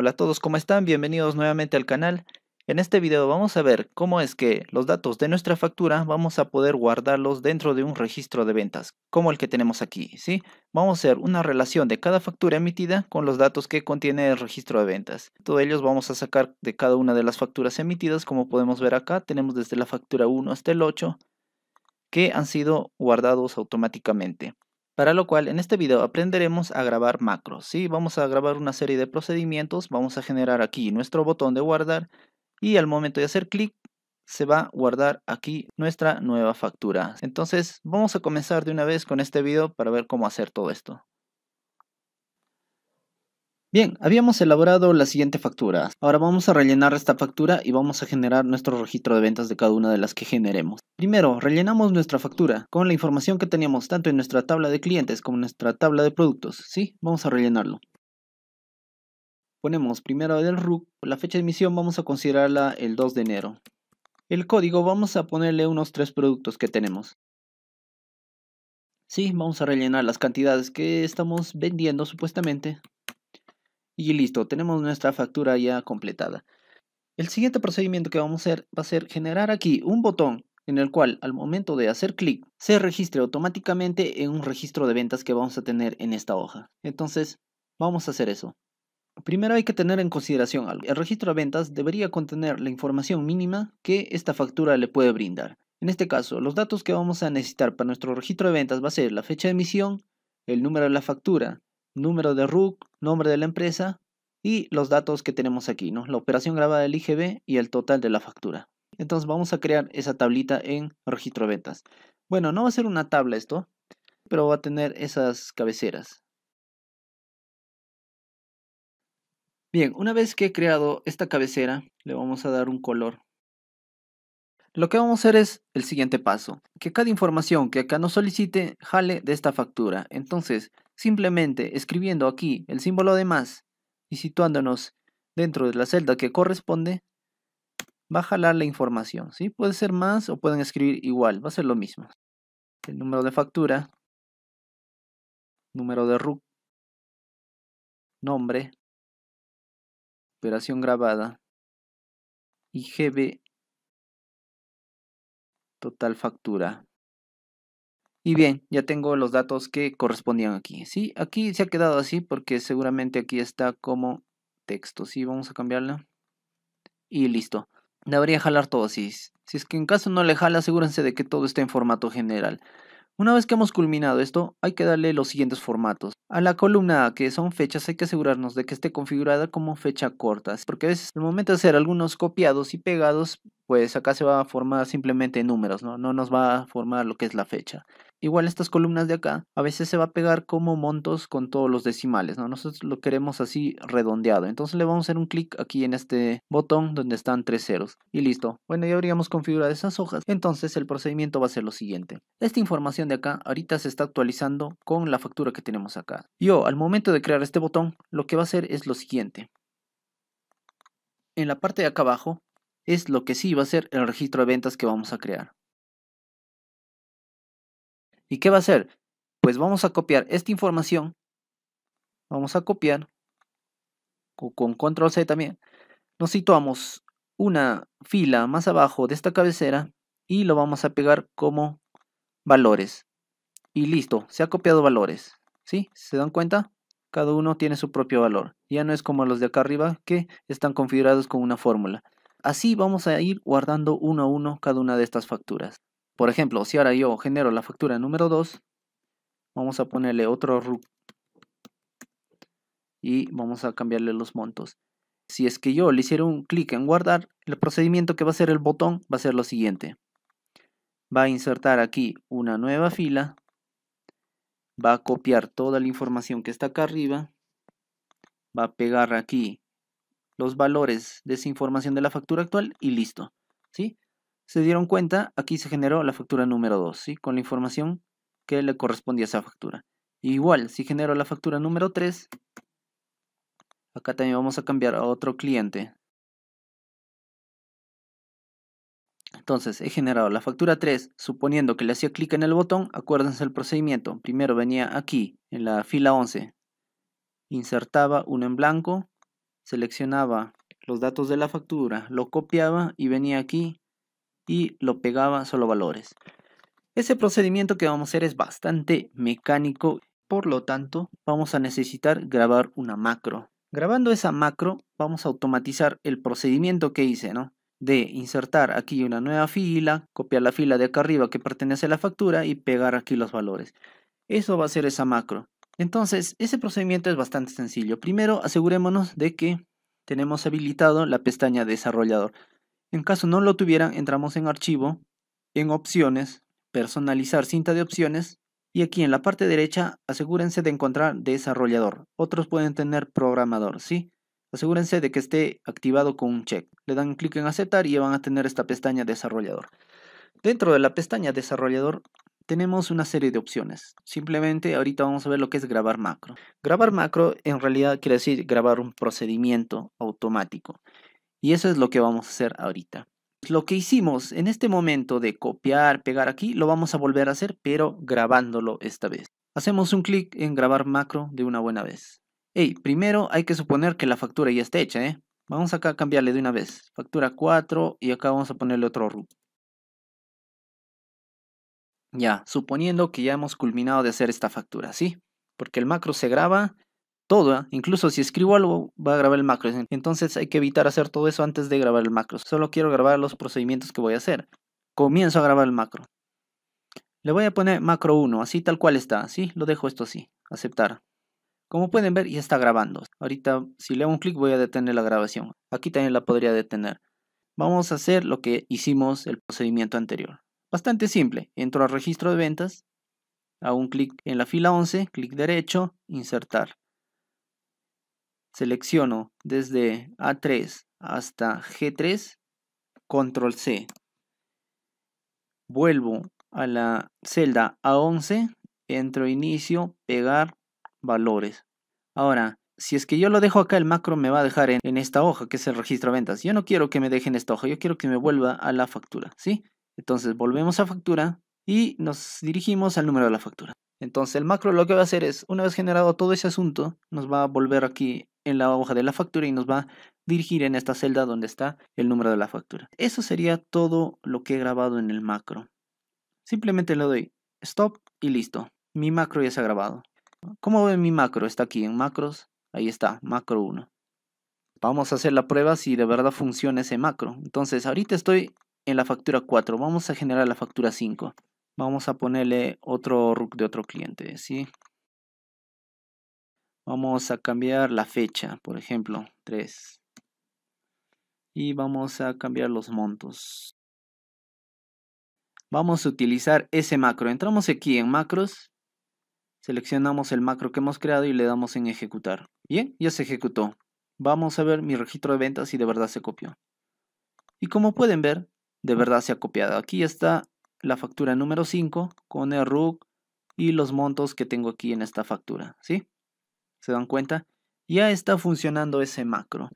Hola a todos, ¿cómo están? Bienvenidos nuevamente al canal. En este video vamos a ver cómo es que los datos de nuestra factura vamos a poder guardarlos dentro de un registro de ventas, como el que tenemos aquí, ¿sí? Vamos a hacer una relación de cada factura emitida con los datos que contiene el registro de ventas. Todos ellos vamos a sacar de cada una de las facturas emitidas, como podemos ver acá, tenemos desde la factura 1 hasta el 8, que han sido guardados automáticamente. Para lo cual en este video aprenderemos a grabar macros, Vamos a grabar una serie de procedimientos, vamos a generar aquí nuestro botón de guardar y al momento de hacer clic se va a guardar aquí nuestra nueva factura. Entonces vamos a comenzar de una vez con este video para ver cómo hacer todo esto. Bien, habíamos elaborado la siguiente factura. Ahora vamos a rellenar esta factura y vamos a generar nuestro registro de ventas de cada una de las que generemos. Primero, rellenamos nuestra factura con la información que teníamos tanto en nuestra tabla de clientes como en nuestra tabla de productos. Sí, vamos a rellenarlo. Ponemos primero el RUC, la fecha de emisión vamos a considerarla el 2 de enero. El código vamos a ponerle unos tres productos que tenemos. Sí, vamos a rellenar las cantidades que estamos vendiendo supuestamente. Y listo, tenemos nuestra factura ya completada. El siguiente procedimiento que vamos a hacer va a ser generar aquí un botón en el cual al momento de hacer clic se registre automáticamente en un registro de ventas que vamos a tener en esta hoja. Entonces, vamos a hacer eso. Primero hay que tener en consideración algo. El registro de ventas debería contener la información mínima que esta factura le puede brindar. En este caso, los datos que vamos a necesitar para nuestro registro de ventas va a ser la fecha de emisión, el número de la factura, número de RUC, nombre de la empresa y los datos que tenemos aquí, ¿no? La operación grabada del IGB y el total de la factura. Entonces vamos a crear esa tablita en registro de ventas. Bueno, no va a ser una tabla esto, pero va a tener esas cabeceras. Bien, una vez que he creado esta cabecera, le vamos a dar un color. Lo que vamos a hacer es el siguiente paso, que cada información que acá nos solicite jale de esta factura. Entonces, simplemente escribiendo aquí el símbolo de más y situándonos dentro de la celda que corresponde, va a jalar la información. ¿sí? Puede ser más o pueden escribir igual, va a ser lo mismo. El número de factura, número de RUC, nombre, operación grabada, IGB, total factura. Y bien, ya tengo los datos que correspondían aquí. Sí, aquí se ha quedado así porque seguramente aquí está como texto. Sí, vamos a cambiarla. Y listo. Debería jalar todo, así. Si es que en caso no le jala, asegúrense de que todo esté en formato general. Una vez que hemos culminado esto, hay que darle los siguientes formatos. A la columna que son fechas, hay que asegurarnos de que esté configurada como fecha corta, porque a veces al momento de hacer algunos copiados y pegados, pues acá se va a formar simplemente números, ¿no? no nos va a formar lo que es la fecha. Igual estas columnas de acá a veces se va a pegar como montos con todos los decimales, ¿no? Nosotros lo queremos así redondeado. Entonces le vamos a hacer un clic aquí en este botón donde están tres ceros. Y listo. Bueno, ya habríamos configurado esas hojas. Entonces el procedimiento va a ser lo siguiente. Esta información de acá ahorita se está actualizando con la factura que tenemos acá. Yo al momento de crear este botón lo que va a hacer es lo siguiente. En la parte de acá abajo es lo que sí va a ser el registro de ventas que vamos a crear. ¿Y qué va a hacer? Pues vamos a copiar esta información. Vamos a copiar con control C también. Nos situamos una fila más abajo de esta cabecera y lo vamos a pegar como valores. Y listo, se ha copiado valores. ¿Sí? ¿Se dan cuenta? Cada uno tiene su propio valor. Ya no es como los de acá arriba que están configurados con una fórmula. Así vamos a ir guardando uno a uno cada una de estas facturas. Por ejemplo, si ahora yo genero la factura número 2, vamos a ponerle otro root y vamos a cambiarle los montos. Si es que yo le hiciera un clic en guardar, el procedimiento que va a ser el botón va a ser lo siguiente. Va a insertar aquí una nueva fila, va a copiar toda la información que está acá arriba, va a pegar aquí los valores de esa información de la factura actual y listo. ¿sí? se dieron cuenta, aquí se generó la factura número 2, con la información que le correspondía a esa factura. Igual, si genero la factura número 3, acá también vamos a cambiar a otro cliente. Entonces, he generado la factura 3, suponiendo que le hacía clic en el botón, acuérdense el procedimiento. Primero venía aquí, en la fila 11, insertaba uno en blanco, seleccionaba los datos de la factura, lo copiaba y venía aquí y lo pegaba solo valores. Ese procedimiento que vamos a hacer es bastante mecánico, por lo tanto vamos a necesitar grabar una macro. Grabando esa macro vamos a automatizar el procedimiento que hice, ¿no? De insertar aquí una nueva fila, copiar la fila de acá arriba que pertenece a la factura y pegar aquí los valores. Eso va a ser esa macro. Entonces, ese procedimiento es bastante sencillo. Primero, asegurémonos de que tenemos habilitado la pestaña desarrollador. En caso no lo tuvieran, entramos en archivo, en opciones, personalizar cinta de opciones y aquí en la parte derecha asegúrense de encontrar desarrollador. Otros pueden tener programador, ¿sí? Asegúrense de que esté activado con un check. Le dan clic en aceptar y van a tener esta pestaña desarrollador. Dentro de la pestaña desarrollador tenemos una serie de opciones. Simplemente ahorita vamos a ver lo que es grabar macro. Grabar macro en realidad quiere decir grabar un procedimiento automático. Y eso es lo que vamos a hacer ahorita. Lo que hicimos en este momento de copiar, pegar aquí, lo vamos a volver a hacer, pero grabándolo esta vez. Hacemos un clic en grabar macro de una buena vez. Hey, primero hay que suponer que la factura ya está hecha, ¿eh? Vamos acá a cambiarle de una vez. Factura 4 y acá vamos a ponerle otro root. Ya, suponiendo que ya hemos culminado de hacer esta factura, ¿sí? Porque el macro se graba todo, ¿eh? incluso si escribo algo, va a grabar el macro. Entonces hay que evitar hacer todo eso antes de grabar el macro. Solo quiero grabar los procedimientos que voy a hacer. Comienzo a grabar el macro. Le voy a poner macro 1, así tal cual está, ¿sí? Lo dejo esto así, aceptar. Como pueden ver, ya está grabando. Ahorita, si le hago un clic, voy a detener la grabación. Aquí también la podría detener. Vamos a hacer lo que hicimos el procedimiento anterior. Bastante simple. Entro al registro de ventas, hago un clic en la fila 11, clic derecho, insertar. Selecciono desde A3 hasta G3, control C. Vuelvo a la celda A11, entro inicio, pegar, valores. Ahora, si es que yo lo dejo acá, el macro me va a dejar en, esta hoja, que es el registro de ventas. Yo no quiero que me deje en esta hoja, yo quiero que me vuelva a la factura, ¿sí? Entonces volvemos a factura y nos dirigimos al número de la factura. Entonces el macro lo que va a hacer es, una vez generado todo ese asunto, nos va a volver aquí en la hoja de la factura y nos va a dirigir en esta celda donde está el número de la factura. Eso sería todo lo que he grabado en el macro. Simplemente le doy stop y listo. Mi macro ya se ha grabado. ¿Cómo ve mi macro? Está aquí en macros. Ahí está, macro 1. Vamos a hacer la prueba si de verdad funciona ese macro. Entonces, ahorita estoy en la factura 4. Vamos a generar la factura 5. Vamos a ponerle otro ROOT de otro cliente, ¿sí? Vamos a cambiar la fecha, por ejemplo, 3. Y vamos a cambiar los montos. Vamos a utilizar ese macro. Entramos aquí en macros, seleccionamos el macro que hemos creado y le damos en ejecutar. Bien, ya se ejecutó. Vamos a ver mi registro de ventas y de verdad se copió. Y como pueden ver, de verdad se ha copiado. Aquí está la factura número 5 con el RUC y los montos que tengo aquí en esta factura, ¿sí? ¿Se dan cuenta? Ya está funcionando ese macro.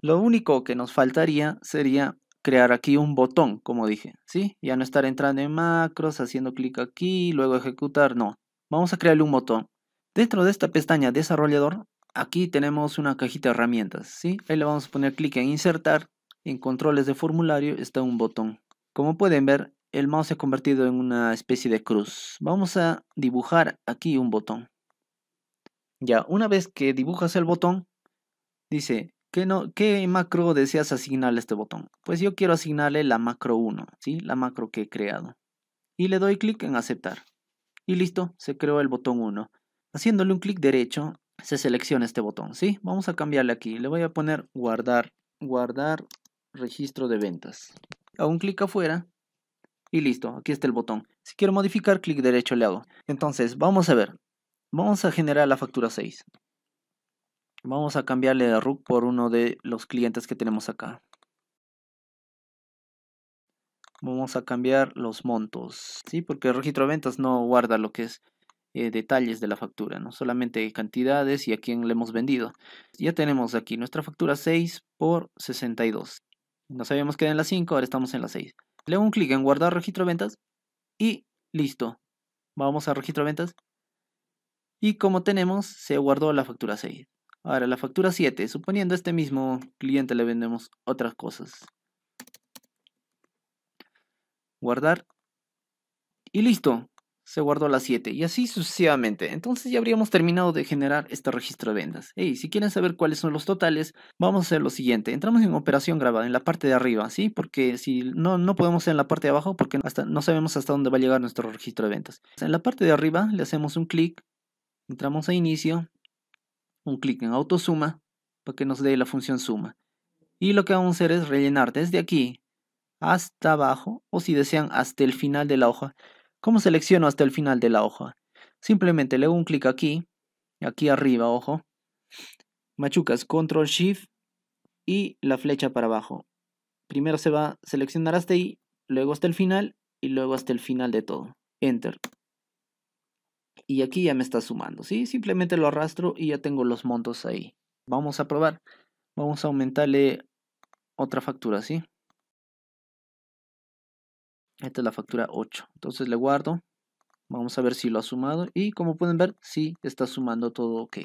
Lo único que nos faltaría sería crear aquí un botón, como dije, ¿sí? Ya no estar entrando en macros, haciendo clic aquí, luego ejecutar, no. Vamos a crearle un botón. Dentro de esta pestaña desarrollador, aquí tenemos una cajita de herramientas, ¿sí? Ahí le vamos a poner clic en insertar, en controles de formulario está un botón. Como pueden ver, el mouse se ha convertido en una especie de cruz. Vamos a dibujar aquí un botón. Ya, una vez que dibujas el botón, dice, ¿qué, no, ¿qué macro deseas asignarle a este botón? Pues yo quiero asignarle la macro 1, ¿sí? La macro que he creado. Y le doy clic en aceptar. Y listo, se creó el botón 1. Haciéndole un clic derecho, se selecciona este botón, ¿sí? Vamos a cambiarle aquí. Le voy a poner guardar, guardar registro de ventas. Hago un clic afuera y listo, aquí está el botón. Si quiero modificar, clic derecho le hago. Entonces, vamos a ver. Vamos a generar la factura 6. Vamos a cambiarle a RUC por uno de los clientes que tenemos acá. Vamos a cambiar los montos, ¿sí? Porque el registro de ventas no guarda lo que es eh, detalles de la factura, ¿no? Solamente cantidades y a quién le hemos vendido. Ya tenemos aquí nuestra factura 6 por 62. Nos habíamos quedado en la 5, ahora estamos en la 6. Le hago un clic en guardar registro de ventas y listo. Vamos a registro de ventas y como tenemos, se guardó la factura 6. Ahora, la factura 7, suponiendo a este mismo cliente le vendemos otras cosas. Guardar. Y listo, se guardó la 7 y así sucesivamente. Entonces ya habríamos terminado de generar este registro de ventas. Y si quieren saber cuáles son los totales, vamos a hacer lo siguiente. Entramos en operación grabada en la parte de arriba, ¿sí? Porque si no, no podemos en la parte de abajo porque hasta, no sabemos hasta dónde va a llegar nuestro registro de ventas. En la parte de arriba le hacemos un clic Entramos a inicio, un clic en autosuma para que nos dé la función suma. Y lo que vamos a hacer es rellenar desde aquí hasta abajo o si desean hasta el final de la hoja. ¿Cómo selecciono hasta el final de la hoja? Simplemente le hago un clic aquí, aquí arriba, ojo. Machucas Control Shift y la flecha para abajo. Primero se va a seleccionar hasta ahí, luego hasta el final y luego hasta el final de todo. Enter y aquí ya me está sumando, ¿sí? Simplemente lo arrastro y ya tengo los montos ahí. Vamos a probar. Vamos a aumentarle otra factura, ¿sí? Esta es la factura 8. Entonces le guardo. Vamos a ver si lo ha sumado. Y como pueden ver, sí, está sumando todo ok.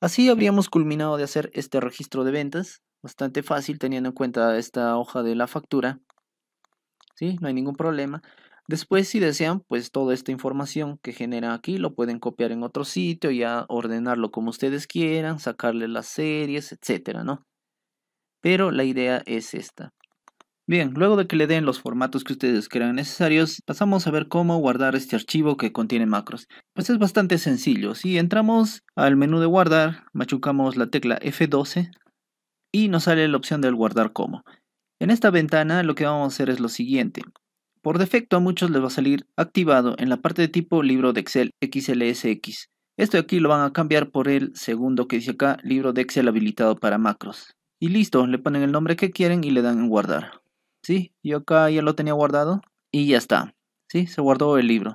Así habríamos culminado de hacer este registro de ventas. Bastante fácil teniendo en cuenta esta hoja de la factura. ¿Sí? No hay ningún problema. Después, si desean, pues toda esta información que genera aquí lo pueden copiar en otro sitio, ya ordenarlo como ustedes quieran, sacarle las series, etcétera, ¿no? Pero la idea es esta. Bien, luego de que le den los formatos que ustedes crean necesarios, pasamos a ver cómo guardar este archivo que contiene macros. Pues es bastante sencillo. Si entramos al menú de guardar, machucamos la tecla F12 y nos sale la opción del guardar como. En esta ventana lo que vamos a hacer es lo siguiente. Por defecto a muchos les va a salir activado en la parte de tipo libro de Excel XLSX. Esto de aquí lo van a cambiar por el segundo que dice acá, libro de Excel habilitado para macros. Y listo, le ponen el nombre que quieren y le dan en guardar. ¿Sí? Yo acá ya lo tenía guardado y ya está. ¿Sí? Se guardó el libro.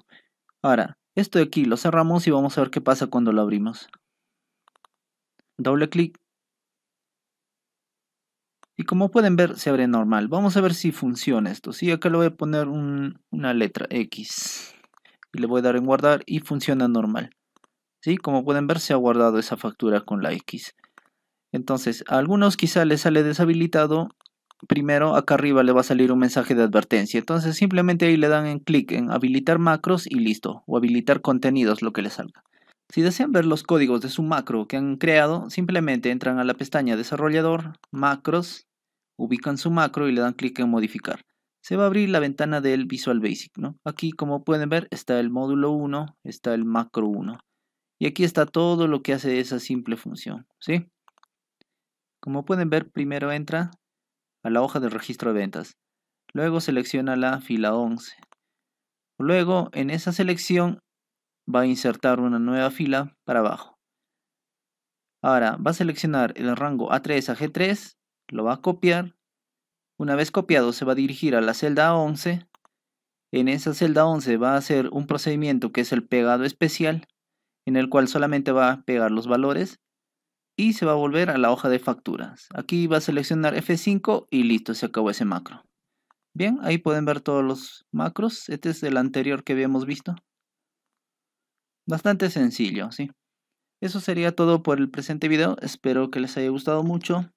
Ahora, esto de aquí lo cerramos y vamos a ver qué pasa cuando lo abrimos. Doble clic y como pueden ver, se abre normal. Vamos a ver si funciona esto. Sí, acá le voy a poner una letra X. Y le voy a dar en guardar y funciona normal. ¿Sí? Como pueden ver, se ha guardado esa factura con la X. Entonces, a algunos quizá les sale deshabilitado. Primero, acá arriba le va a salir un mensaje de advertencia. Entonces, simplemente ahí le dan en clic en habilitar macros y listo. O habilitar contenidos, lo que les salga. Si desean ver los códigos de su macro que han creado, simplemente entran a la pestaña desarrollador, macros, ubican su macro y le dan clic en modificar. Se va a abrir la ventana del Visual Basic, ¿no? Aquí, como pueden ver, está el módulo 1, está el macro 1. Y aquí está todo lo que hace esa simple función, ¿sí? Como pueden ver, primero entra a la hoja de registro de ventas. Luego selecciona la fila 11. Luego, en esa selección, va a insertar una nueva fila para abajo. Ahora, va a seleccionar el rango A3 a G3 lo va a copiar. Una vez copiado se va a dirigir a la celda 11. En esa celda 11 va a hacer un procedimiento que es el pegado especial, en el cual solamente va a pegar los valores y se va a volver a la hoja de facturas. Aquí va a seleccionar F5 y listo, se acabó ese macro. Bien, ahí pueden ver todos los macros. Este es el anterior que habíamos visto. Bastante sencillo, ¿sí? Eso sería todo por el presente video. Espero que les haya gustado mucho.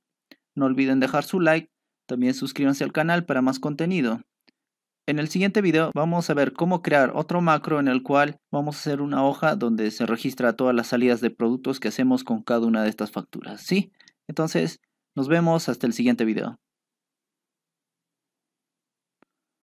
No olviden dejar su like, también suscríbanse al canal para más contenido. En el siguiente video vamos a ver cómo crear otro macro en el cual vamos a hacer una hoja donde se registra todas las salidas de productos que hacemos con cada una de estas facturas, ¿sí? Entonces, nos vemos hasta el siguiente video.